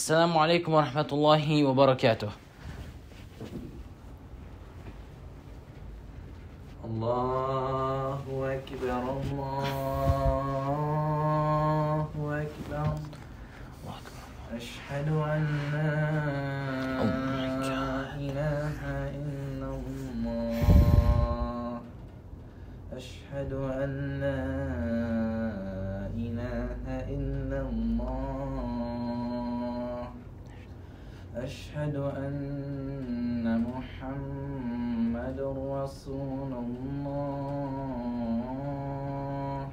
السلام عليكم ورحمة الله وبركاته الله أكبر الله أكبر أشهد أن لا oh إله إلا الله أشهد أن لا أشهد أن محمد رسول الله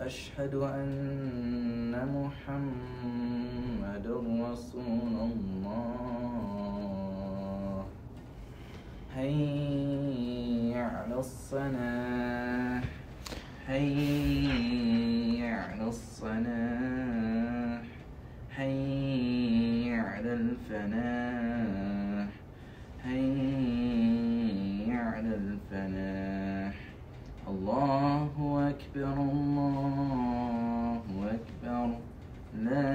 أشهد أن محمد رسول الله هيا على الصلاة هيا على الصلاة الله أكبر الله أكبر لا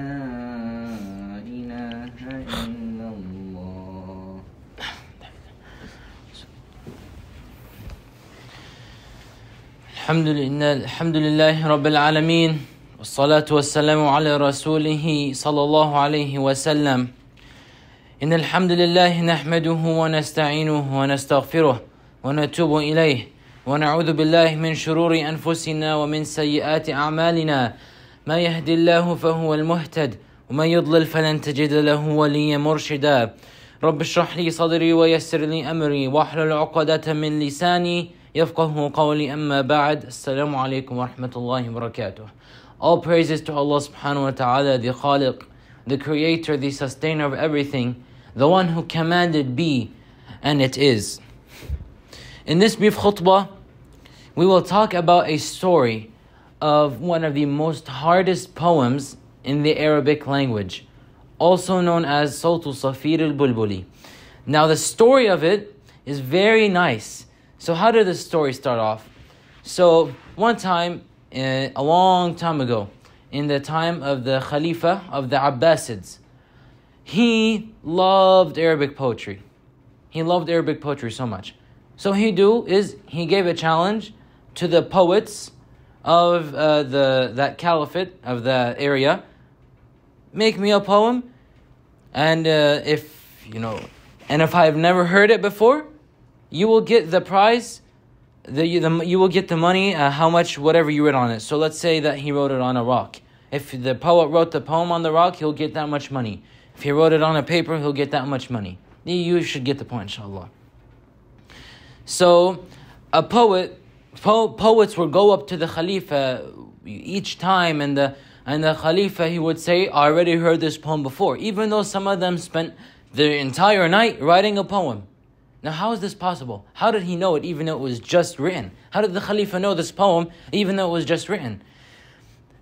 إله إلا الله الحمد لله الحمد لله رب العالمين والصلاة والسلام على رسوله صلى الله عليه وسلم إن الحمد لله نحمده ونستعينه ونستغفره ونتوب إليه ونعوذ بالله من شرور انفسنا ومن سيئات اعمالنا ما يهدي الله فهو المهتد ومن يضلل فلن تجد له وليا مرشدا رب اشرح لي صدري ويسر لي امري واحلل عقدة من لساني يفقه قولي اما بعد السلام عليكم ورحمه الله وبركاته All praises to Allah subhanahu wa ta'ala, the Khaliq, the Creator, the Sustainer of everything, the one who commanded be, and it is. In this brief khutbah, we will talk about a story of one of the most hardest poems in the Arabic language, also known as Sultu Safir al Bulbuli. Now, the story of it is very nice. So, how did the story start off? So, one time, eh, a long time ago, in the time of the Khalifa of the Abbasids, he loved Arabic poetry. He loved Arabic poetry so much. So he do is he gave a challenge to the poets of uh, the that caliphate of the area. Make me a poem, and uh, if you know, and if I've never heard it before, you will get the prize. The, the you will get the money. Uh, how much? Whatever you wrote on it. So let's say that he wrote it on a rock. If the poet wrote the poem on the rock, he'll get that much money. If he wrote it on a paper, he'll get that much money. You should get the point, inshallah. So a poet, po- poets would go up to the Khalifa each time, and the and the Khalifa he would say, "I already heard this poem before," even though some of them spent the entire night writing a poem. Now, how is this possible? How did he know it even though it was just written? How did the Khalifa know this poem even though it was just written?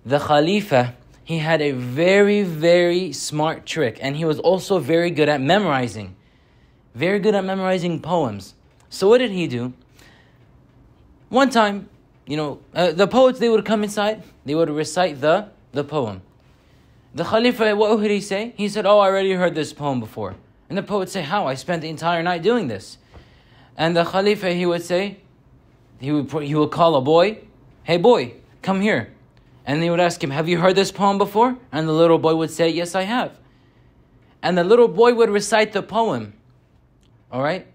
The Khalifa, he had a very, very smart trick, and he was also very good at memorizing. Very good at memorizing poems. So what did he do? One time, you know, uh, the poets, they would come inside, they would recite the, the poem. The Khalifa, what would he say? He said, Oh, I already heard this poem before. And the poet say, How? I spent the entire night doing this. And the Khalifa, he would say, he would, he would call a boy, Hey boy, come here. And they would ask him, Have you heard this poem before? And the little boy would say, Yes, I have. And the little boy would recite the poem. All right?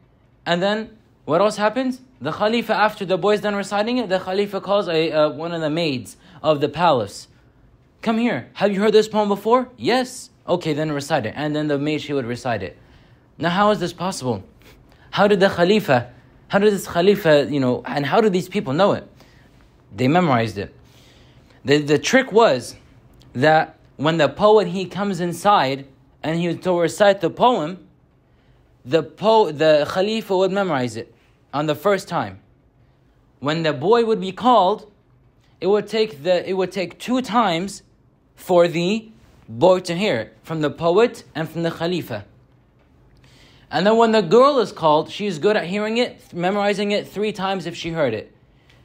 And then what else happens? The Khalifa, after the boy's done reciting it, the Khalifa calls a, uh, one of the maids of the palace. Come here. Have you heard this poem before? Yes. Okay, then recite it. And then the maid, she would recite it. Now, how is this possible? How did the Khalifa, how did this Khalifa, you know, and how do these people know it? They memorized it. The, the trick was that when the poet, he comes inside and he would to recite the poem, the, po- the Khalifa would memorize it on the first time. When the boy would be called, it would take the it would take two times for the boy to hear from the poet and from the khalifa. And then when the girl is called, she is good at hearing it, memorizing it three times if she heard it.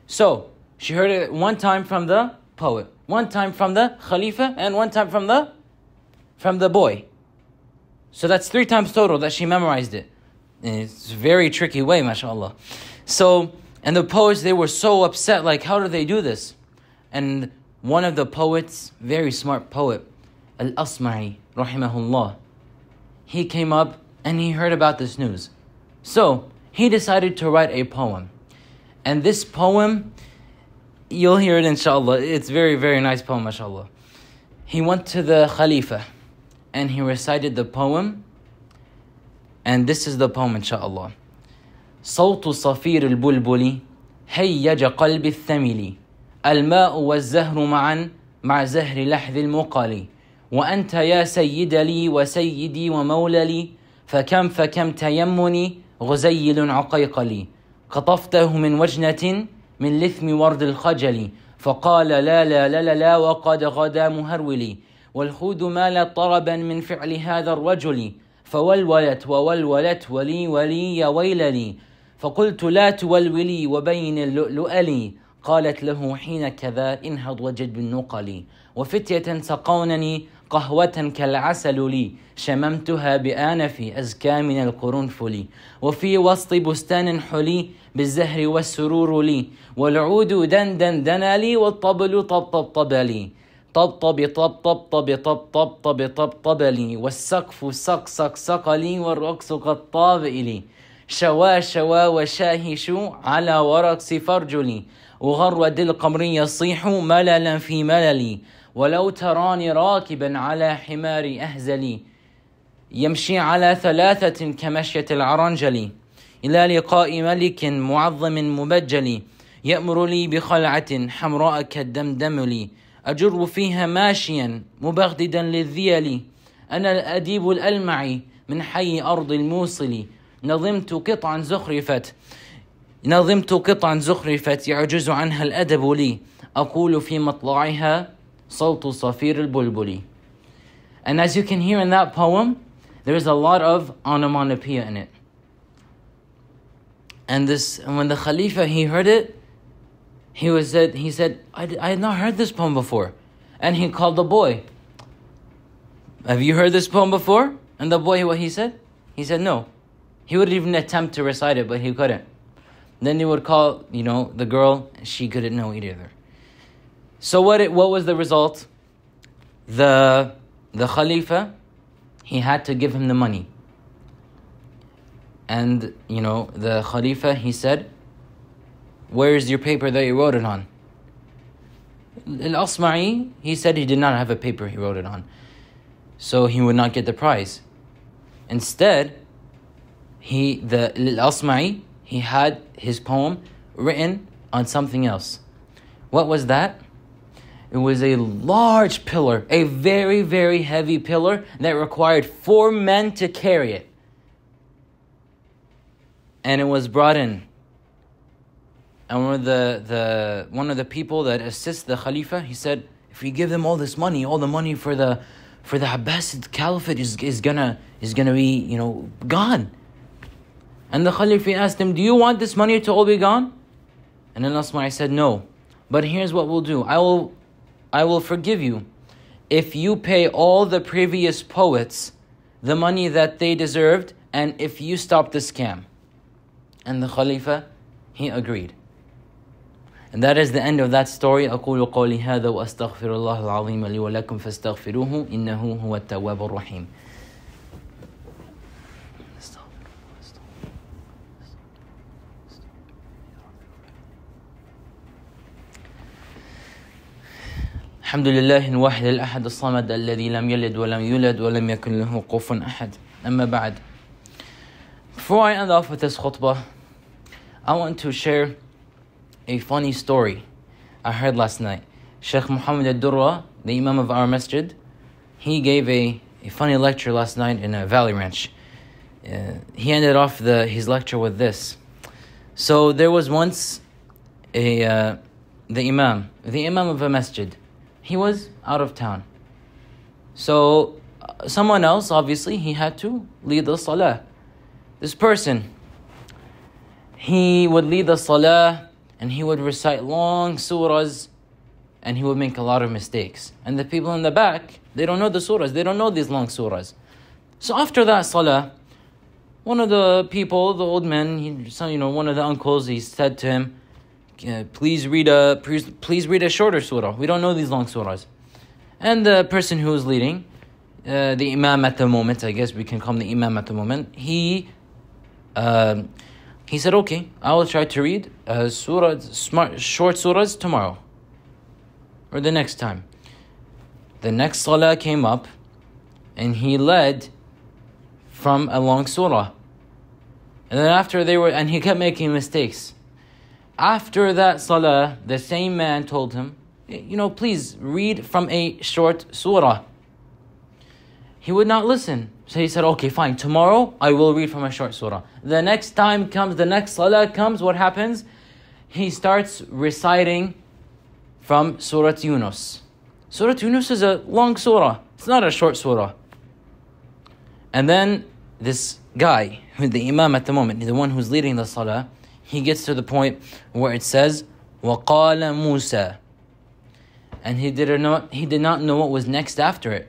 So she heard it one time from the poet, one time from the khalifa, and one time from the from the boy. So that's three times total that she memorized it. It's a very tricky way, mashallah. So, and the poets, they were so upset, like, how do they do this? And one of the poets, very smart poet, Al Asma'i, rahimahullah, he came up and he heard about this news. So, he decided to write a poem. And this poem, you'll hear it inshallah. It's very, very nice poem, mashallah. He went to the Khalifa and he recited the poem and this is the poem إن شاء الله صوت صفير البلبل هيج قلب الثمل الماء والزهر معا مع زهر لحظ المقال وأنت يا سيد لي وسيدي ومولى لي فكم فكم تيمني غزيل عقيقلي قطفته من وجنة من لثم ورد الخجل فقال لا لا لا لا, لا وقد غدا مهرولي والخود مال طربا من فعل هذا الرجل فولولت وولولت ولي ولي يا ويلني فقلت لا تولولي وبين اللؤلؤ لي قالت له حين كذا انهض وجد بالنقل وفتية سقونني قهوة كالعسل لي شممتها بآنفي أزكى من القرنفل وفي وسط بستان حلي بالزهر والسرور لي والعود دندن دنا لي والطبل طبطب طب لي طبطب طب طب طب طب طب لي والسقف سق سق لي والرقص قد طاب إلي شوا شوا وشاهش على ورقص فرجلي وغرد القمر يصيح مللا في مللي ولو تراني راكبا على حمار أهزلي يمشي على ثلاثة كمشية العرنجلي إلى لقاء ملك معظم مبجلي يأمر لي بخلعة حمراء كالدمدم لي أجر فيها ماشيا مبغددا للذيل أنا الأديب الألمعي من حي أرض الموصل نظمت قطعا زخرفت نظمت قطعا زخرفت يعجز عنها الأدب لي أقول في مطلعها صوت صفير البلبل And as you can hear in that poem, there is a lot of onomatopoeia in it. And this, and when the Khalifa he heard it, He was said. He said, I, I had not heard this poem before, and he called the boy. Have you heard this poem before? And the boy, what he said? He said no. He would even attempt to recite it, but he couldn't. Then he would call, you know, the girl. She couldn't know it either. So what? It, what was the result? The the Khalifa, he had to give him the money. And you know, the Khalifa, he said, where is your paper that you wrote it on? Al Asma'i, he said he did not have a paper he wrote it on. So he would not get the prize. Instead, he the Al Asma'i, he had his poem written on something else. What was that? It was a large pillar, a very, very heavy pillar that required four men to carry it. And it was brought in and one of the, the, one of the people that assists the Khalifa, he said, if we give them all this money, all the money for the, for the Abbasid Caliphate is, is, gonna, is gonna be, you know, gone. And the Khalifa asked him, do you want this money to all be gone? And then Asma'i said, no. But here's what we'll do. I will, I will forgive you if you pay all the previous poets the money that they deserved and if you stop the scam. And the Khalifa, he agreed. And that is the end of that story. أقول قولي هذا وأستغفر الله العظيم لي ولكم فاستغفروه إنه هو التواب الرحيم. الحمد لله الواحد الأحد الصمد الذي لم يلد ولم يولد ولم يكن له كفوا أحد أما بعد Before I end off with this khutbah, I want to share a funny story I heard last night. Sheikh Muhammad al-Durra, the Imam of our masjid, he gave a, a funny lecture last night in a Valley Ranch. Uh, he ended off the, his lecture with this. So there was once a, uh, the Imam, the Imam of a masjid. He was out of town. So uh, someone else, obviously, he had to lead the salah. This person, he would lead the salah and he would recite long surahs and he would make a lot of mistakes. And the people in the back, they don't know the surahs, they don't know these long surahs. So after that salah, one of the people, the old man, he, some, you know, one of the uncles, he said to him, "Please read a please, please read a shorter surah. We don't know these long surahs." And the person who was leading, uh, the imam at the moment, I guess we can call him the imam at the moment, he. Uh, he said, Okay, I will try to read uh, surah, smart, short surahs tomorrow or the next time. The next salah came up and he led from a long surah. And then after they were, and he kept making mistakes. After that salah, the same man told him, You know, please read from a short surah. He would not listen. So he said, okay, fine, tomorrow I will read from a short surah. The next time comes, the next salah comes, what happens? He starts reciting from Surah Yunus. Surah Yunus is a long surah, it's not a short surah. And then this guy, who the imam at the moment, the one who's leading the salah, he gets to the point where it says, وَقَالَ مُوسَى And he did, not, he did not know what was next after it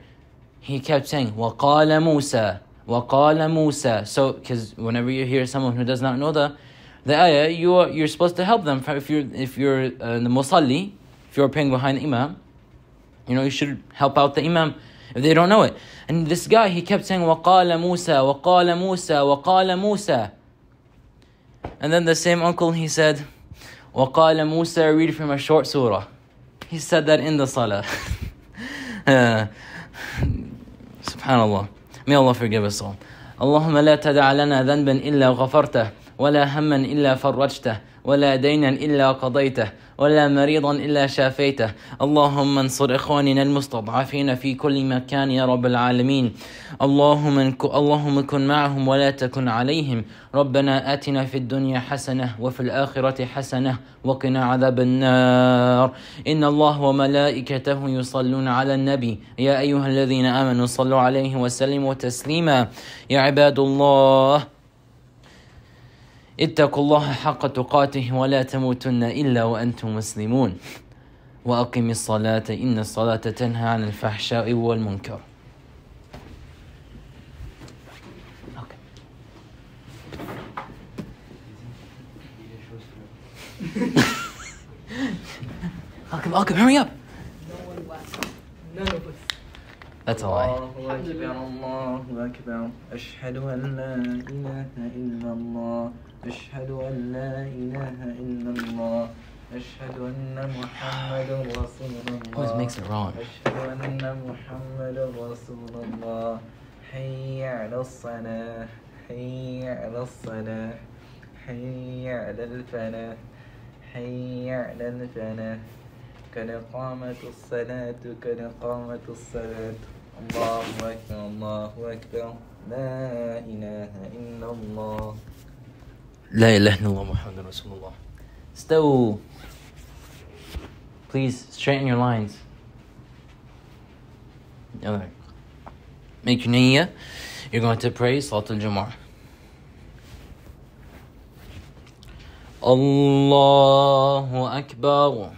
he kept saying, وَقَالَ Musa, وَقَالَ Musa. So, because whenever you hear someone who does not know the, the ayah, you are, you're supposed to help them. If you're, if you're uh, the musalli, if you're paying behind the imam, you know, you should help out the imam if they don't know it. And this guy, he kept saying, وَقَالَ Musa, وَقَالَ Musa, وَقَالَ Musa. And then the same uncle, he said, وَقَالَ Musa, read from a short surah. He said that in the salah. uh, سبحان الله May Allah forgive us all اللهم لا تدع لنا ذنبا إلا غفرته ولا هما إلا فرجته ولا دينا إلا قضيته ولا مريضا إلا شافيته اللهم انصر إخواننا المستضعفين في كل مكان يا رب العالمين اللهم اللهم كن معهم ولا تكن عليهم ربنا آتنا في الدنيا حسنة وفي الآخرة حسنة وقنا عذاب النار إن الله وملائكته يصلون على النبي يا أيها الذين آمنوا صلوا عليه وسلموا تسليما يا عباد الله اتقوا الله حق تقاته ولا تموتن إلا وأنتم مسلمون وأقم الصلاة إن الصلاة تنهى عن الفحشاء والمنكر Okay, Malcolm, hurry up! No one left. None of us. أتراي أكبر الله أكبر أشهد أن لا إله إلا الله أشهد أن لا إله إلا الله أشهد أن محمد رسول الله Always makes it wrong أشهد أن محمد رسول الله حي على الصلاة حي على الصلاة حي على الفلاح حي على الفلاح قد قامت الصلاة كان قامت الصلاة Allahu Akbar, Allahu Ekber. La ilahe illallah. La ilahe illallah Muhammad Rasulullah. Stow. Please straighten your lines. Okay. Make your niyyah. You're going to pray Salatul Jumu'ah. Allahu Akbar.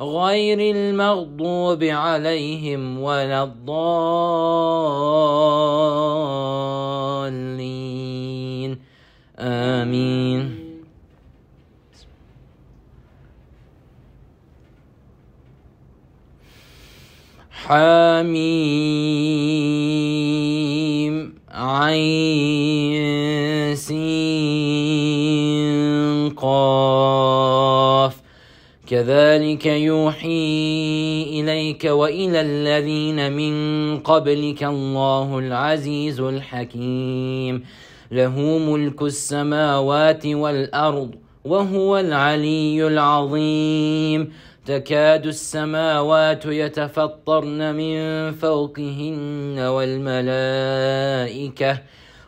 غير المغضوب عليهم ولا الضالين آمين حميم عين سين قاف كذلك يوحي اليك والى الذين من قبلك الله العزيز الحكيم له ملك السماوات والارض وهو العلي العظيم تكاد السماوات يتفطرن من فوقهن والملائكه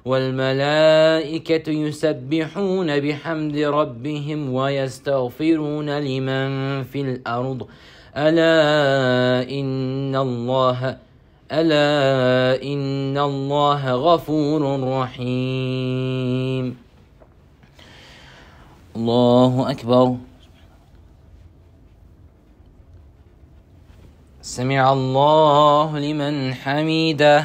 والملائكة يسبحون بحمد ربهم ويستغفرون لمن في الأرض ألا إن الله ألا إن الله غفور رحيم الله أكبر سمع الله لمن حمده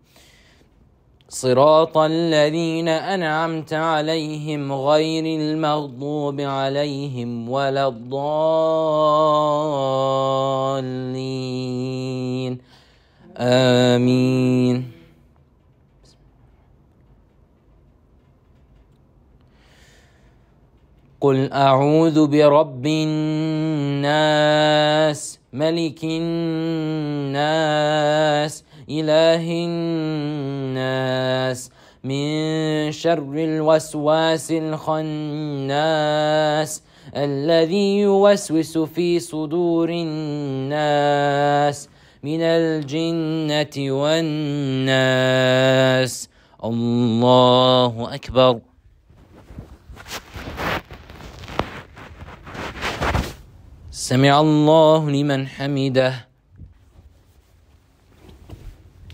صراط الذين أنعمت عليهم غير المغضوب عليهم ولا الضالين آمين قل أعوذ برب الناس ملك الناس إله الناس من شر الوسواس الخناس الذي يوسوس في صدور الناس من الجنة والناس الله أكبر سمع الله لمن حمده